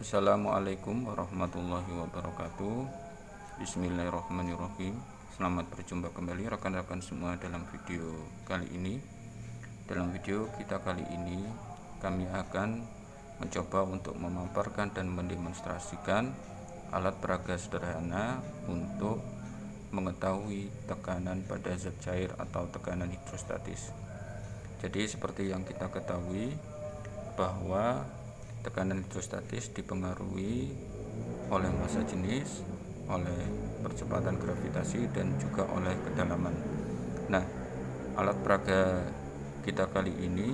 Assalamualaikum warahmatullahi wabarakatuh Bismillahirrahmanirrahim Selamat berjumpa kembali rekan-rekan semua dalam video kali ini Dalam video kita kali ini kami akan mencoba untuk memaparkan dan mendemonstrasikan alat peraga sederhana untuk mengetahui tekanan pada zat cair atau tekanan hidrostatis jadi seperti yang kita ketahui bahwa tekanan hidrostatis dipengaruhi oleh massa jenis, oleh percepatan gravitasi dan juga oleh kedalaman. Nah, alat peraga kita kali ini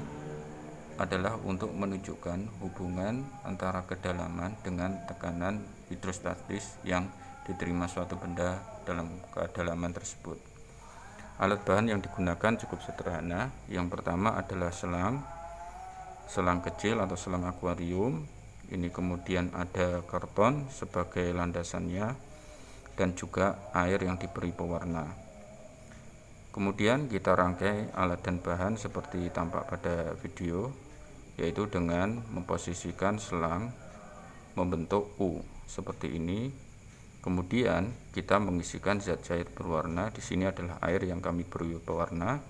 adalah untuk menunjukkan hubungan antara kedalaman dengan tekanan hidrostatis yang diterima suatu benda dalam kedalaman tersebut. Alat bahan yang digunakan cukup sederhana. Yang pertama adalah selang selang kecil atau selang akuarium ini kemudian ada karton sebagai landasannya dan juga air yang diberi pewarna kemudian kita rangkai alat dan bahan seperti tampak pada video yaitu dengan memposisikan selang membentuk U seperti ini kemudian kita mengisikan zat cair berwarna di sini adalah air yang kami beri pewarna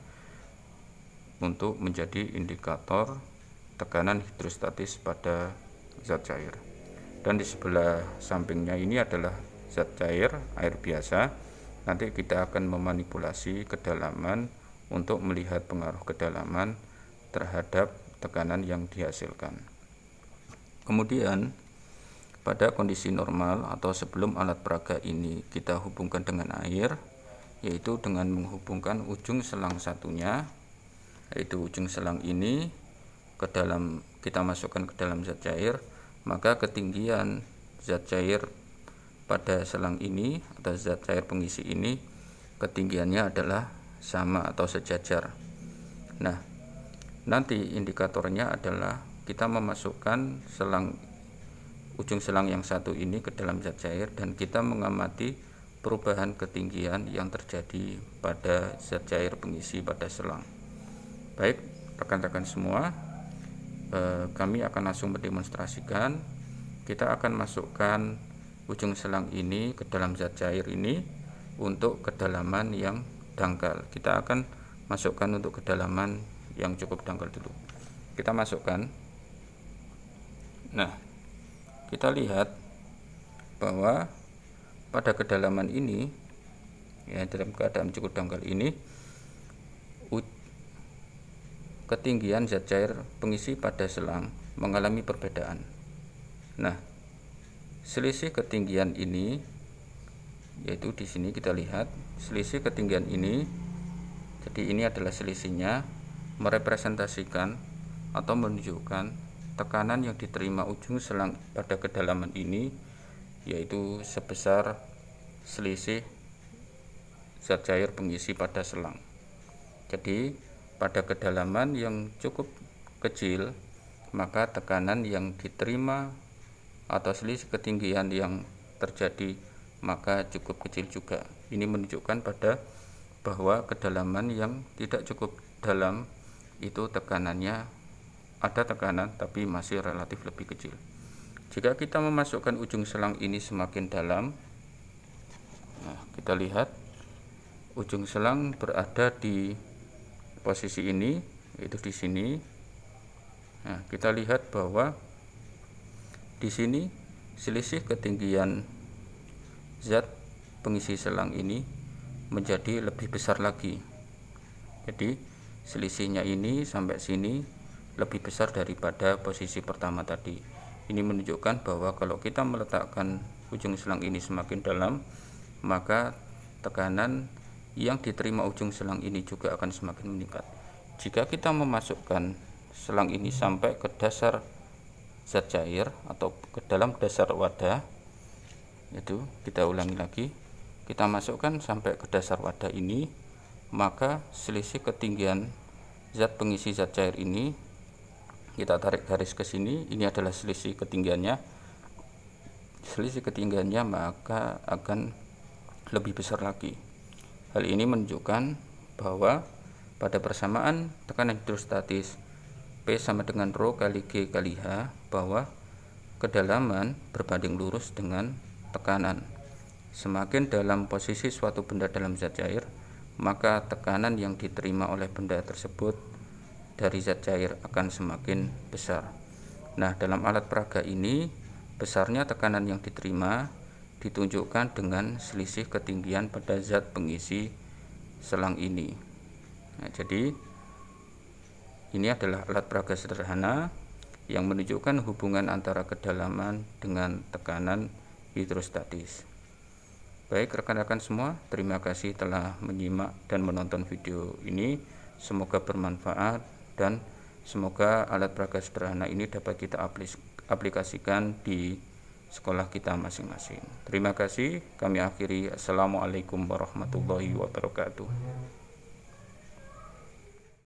untuk menjadi indikator tekanan hidrostatis pada zat cair. Dan di sebelah sampingnya ini adalah zat cair, air biasa. Nanti kita akan memanipulasi kedalaman untuk melihat pengaruh kedalaman terhadap tekanan yang dihasilkan. Kemudian pada kondisi normal atau sebelum alat peraga ini kita hubungkan dengan air yaitu dengan menghubungkan ujung selang satunya yaitu ujung selang ini ke dalam kita masukkan ke dalam zat cair maka ketinggian zat cair pada selang ini atau zat cair pengisi ini ketinggiannya adalah sama atau sejajar nah nanti indikatornya adalah kita memasukkan selang ujung selang yang satu ini ke dalam zat cair dan kita mengamati perubahan ketinggian yang terjadi pada zat cair pengisi pada selang baik rekan-rekan semua eh, kami akan langsung mendemonstrasikan kita akan masukkan ujung selang ini ke dalam zat cair ini untuk kedalaman yang dangkal kita akan masukkan untuk kedalaman yang cukup dangkal dulu kita masukkan nah kita lihat bahwa pada kedalaman ini ya dalam keadaan cukup dangkal ini ketinggian zat cair pengisi pada selang mengalami perbedaan. Nah, selisih ketinggian ini yaitu di sini kita lihat selisih ketinggian ini jadi ini adalah selisihnya merepresentasikan atau menunjukkan tekanan yang diterima ujung selang pada kedalaman ini yaitu sebesar selisih zat cair pengisi pada selang jadi pada kedalaman yang cukup kecil maka tekanan yang diterima atau selisih ketinggian yang terjadi maka cukup kecil juga ini menunjukkan pada bahwa kedalaman yang tidak cukup dalam itu tekanannya ada tekanan tapi masih relatif lebih kecil jika kita memasukkan ujung selang ini semakin dalam nah kita lihat ujung selang berada di posisi ini itu di sini nah kita lihat bahwa di sini selisih ketinggian zat pengisi selang ini menjadi lebih besar lagi jadi selisihnya ini sampai sini lebih besar daripada posisi pertama tadi ini menunjukkan bahwa kalau kita meletakkan ujung selang ini semakin dalam maka tekanan yang diterima ujung selang ini juga akan semakin meningkat. Jika kita memasukkan selang ini sampai ke dasar zat cair atau ke dalam dasar wadah, itu kita ulangi lagi, kita masukkan sampai ke dasar wadah ini, maka selisih ketinggian zat pengisi zat cair ini kita tarik garis ke sini, ini adalah selisih ketinggiannya. Selisih ketinggiannya maka akan lebih besar lagi Hal ini menunjukkan bahwa pada persamaan tekanan hidrostatis P sama dengan Rho kali G kali H bahwa kedalaman berbanding lurus dengan tekanan. Semakin dalam posisi suatu benda dalam zat cair, maka tekanan yang diterima oleh benda tersebut dari zat cair akan semakin besar. Nah, dalam alat peraga ini, besarnya tekanan yang diterima ditunjukkan dengan selisih ketinggian pada zat pengisi selang ini. Nah, jadi ini adalah alat peraga sederhana yang menunjukkan hubungan antara kedalaman dengan tekanan hidrostatis. Baik rekan-rekan semua, terima kasih telah menyimak dan menonton video ini. Semoga bermanfaat dan semoga alat peraga sederhana ini dapat kita aplikasikan di sekolah kita masing-masing. Terima kasih, kami akhiri. Assalamualaikum warahmatullahi wabarakatuh.